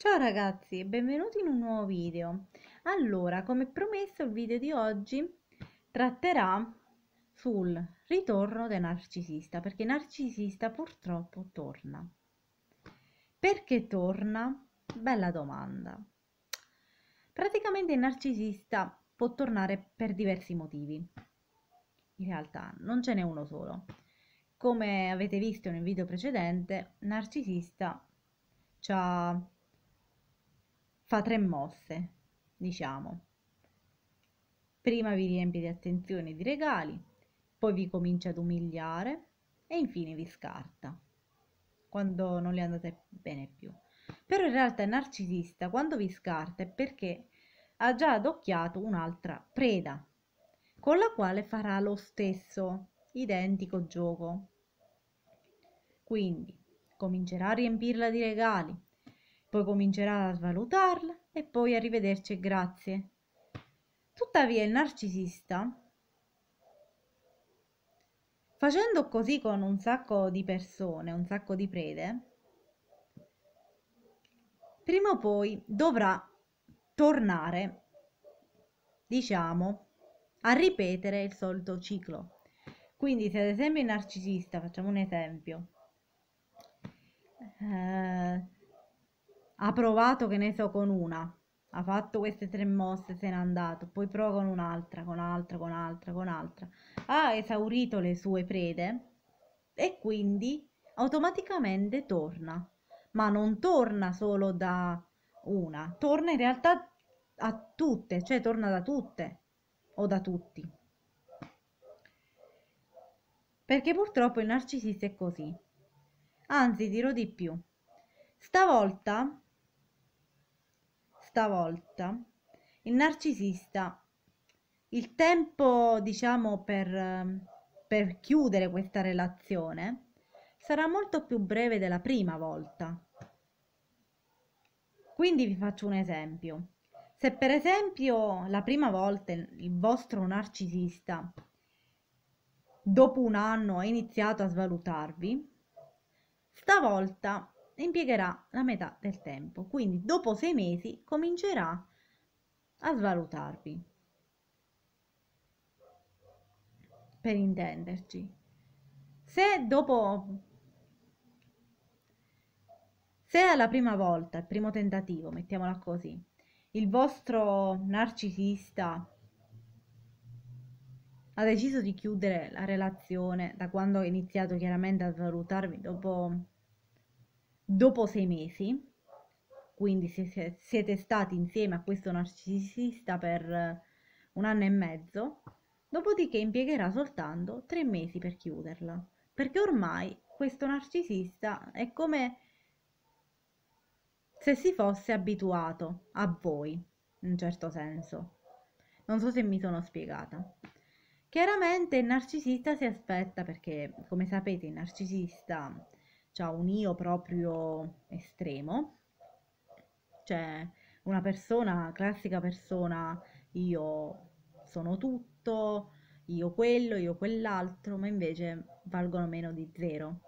Ciao ragazzi e benvenuti in un nuovo video. Allora, come promesso il video di oggi tratterà sul ritorno del narcisista, perché il narcisista purtroppo torna. Perché torna? Bella domanda. Praticamente il narcisista può tornare per diversi motivi. In realtà non ce n'è uno solo. Come avete visto nel video precedente, narcisista ci ha fa tre mosse, diciamo. Prima vi riempie di attenzione e di regali, poi vi comincia ad umiliare e infine vi scarta quando non le andate bene più. Però in realtà il narcisista quando vi scarta è perché ha già adocchiato un'altra preda con la quale farà lo stesso identico gioco. Quindi comincerà a riempirla di regali, poi comincerà a svalutarla e poi a rivederci e grazie. Tuttavia il narcisista, facendo così con un sacco di persone, un sacco di prede, prima o poi dovrà tornare, diciamo, a ripetere il solito ciclo. Quindi se ad esempio il narcisista, facciamo un esempio, eh, ha provato che ne so con una, ha fatto queste tre mosse, se n'è andato, poi prova con un'altra, con un'altra, con un'altra, con un'altra, ha esaurito le sue prede e quindi automaticamente torna, ma non torna solo da una, torna in realtà a tutte, cioè torna da tutte o da tutti. Perché purtroppo il narcisista è così. Anzi, dirò di più. Stavolta stavolta il narcisista il tempo diciamo per, ehm, per chiudere questa relazione sarà molto più breve della prima volta quindi vi faccio un esempio se per esempio la prima volta il vostro narcisista dopo un anno ha iniziato a svalutarvi stavolta impiegherà la metà del tempo, quindi dopo sei mesi comincerà a svalutarvi. Per intenderci, se dopo se alla prima volta, il primo tentativo, mettiamola così, il vostro narcisista ha deciso di chiudere la relazione da quando ha iniziato chiaramente a svalutarvi dopo dopo sei mesi, quindi se siete stati insieme a questo narcisista per eh, un anno e mezzo, dopodiché impiegherà soltanto tre mesi per chiuderla, perché ormai questo narcisista è come se si fosse abituato a voi, in un certo senso. Non so se mi sono spiegata. Chiaramente il narcisista si aspetta, perché come sapete il narcisista cioè un io proprio estremo, cioè una persona, classica persona, io sono tutto, io quello, io quell'altro, ma invece valgono meno di zero.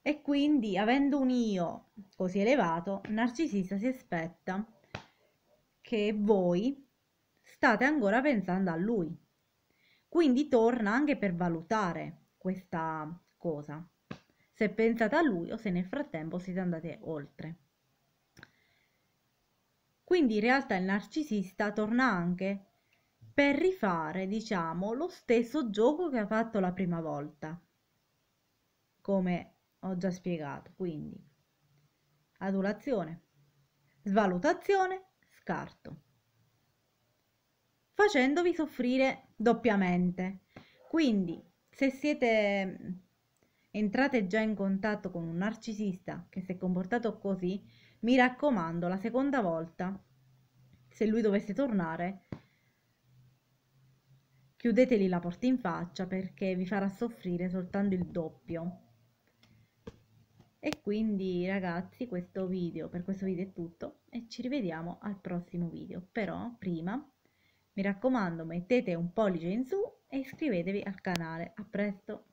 E quindi, avendo un io così elevato, il narcisista si aspetta che voi state ancora pensando a lui. Quindi torna anche per valutare questa cosa, se pensate a lui o se nel frattempo siete andate oltre. Quindi in realtà il narcisista torna anche per rifare, diciamo, lo stesso gioco che ha fatto la prima volta, come ho già spiegato. Quindi, adulazione, svalutazione, scarto, facendovi soffrire doppiamente. Quindi, se siete entrate già in contatto con un narcisista che si è comportato così, mi raccomando, la seconda volta, se lui dovesse tornare, chiudeteli la porta in faccia perché vi farà soffrire soltanto il doppio. E quindi ragazzi questo video, per questo video è tutto e ci rivediamo al prossimo video. Però prima mi raccomando mettete un pollice in su e iscrivetevi al canale. A presto!